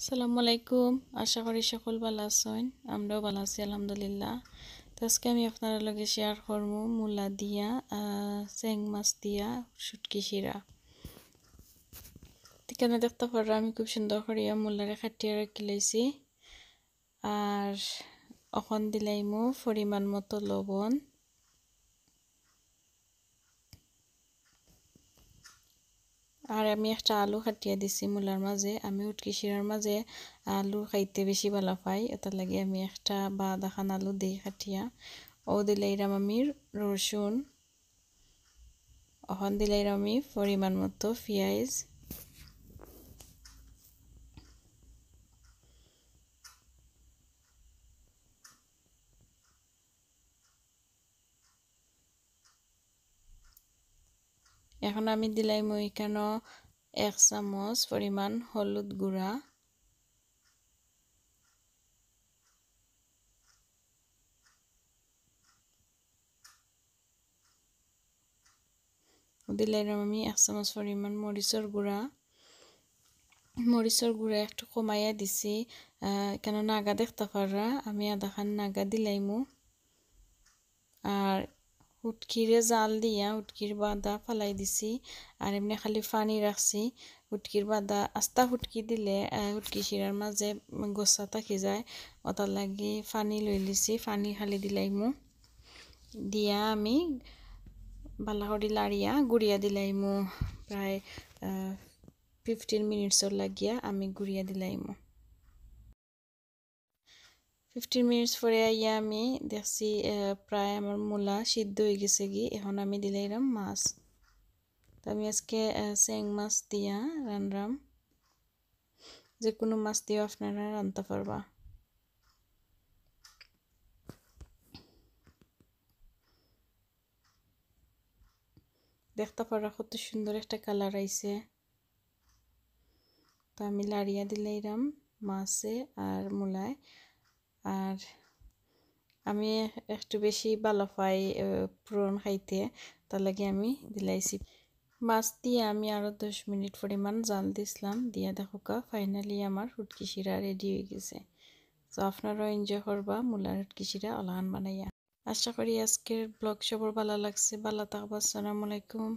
আসসালামু আলাইকুম আশা করি সকল ভালো আছেন আমরাও ভালো আছি আলহামদুলিল্লাহ তো আজকে আমি আপনার লগে শেয়ার করবো মূলা দিয়া চেং মাছ দিয়া শুটকি শিরা এখানে দেখতে পারো আমি খুব সুন্দর করিয়া মূলারে খাটিয়ে রাখি লইছি আর অখন দিলাইমো পরিমাণ মতো লবণ আর আমি একটা আলু কাটিয়ে দিছি মূলার মাঝে আমি উটকিশিরার মাঝে আলু খাইতে বেশি ভালো পাই এটা লাগে আমি একটা বা দেখান আলু দিই কাটিয়া ও দিলে এরাম আমি রসুন অহন দিলে এরাম আমি পরিমাণ মতো পেঁয়াজ এখন আমি দিলাই মহিকান এক চামচ পৰিমাণ হলুদ গুড়া দিলাই ৰম আমি এক চামচ পৰিমাণ মৰিচৰ গুড়া মৰিচৰ গুড়া একটো কমাইয়া দিছে কেন নাগা দেখতে পাৰৰা আমি আধাখান নাগা দিলাইমু আৰ উটকিরে জাল দিয়া উটকির বাঁধা ফালাই দিছি আর এমনি খালি পানি রাখছি উটকির বাঁধা আস্তা ফুটকি দিলে উটকি শিরার মাঝে গোসা থাকি যায় ওটার লাগি পানি লই লিছি পানি খালি দিলাইমু দিয়া আমি বালাহরি লাড়িয়া গুড়িয়া দিলাইমু প্রায় ফিফটিন মিনিটসর লাগিয়া আমি গুড়িয়া দিলাইমু ফিফটিন মিনিটস পরে আইয়া আমি দেখছি প্রায় আমার মূলা সিদ্ধ হয়ে গেছে গি এখন আমি দিলাম মাছ তো আমি আজকে স্যাং মাছ দিয়া রানরাম যে কোনো মাছ দিয়ে আপনারা রানতে পারবা দেখতে পারা কত সুন্দর একটা কালার আইছে তো আমি লাড়িয়া দিলাম মাছে আর মূলায় আর আমি একটু বেশি ভালো পাই প্রন খাইতে তার লাগে আমি দিলাইছি মাছ দিয়ে আমি আরও দশ মিনিট পরিমাণ জাল দিছিলাম দিয়া কা ফাইনালি আমার হুটকি শিরা রেডি হয়ে গেছে তো আপনারাও এনজয় করবা মূলার হুটকি শিরা অলাহান বানাইয়া আশা করি আজকের ব্লগ সবর ভালো লাগছে ভালো থাকবো আসসালামু আলাইকুম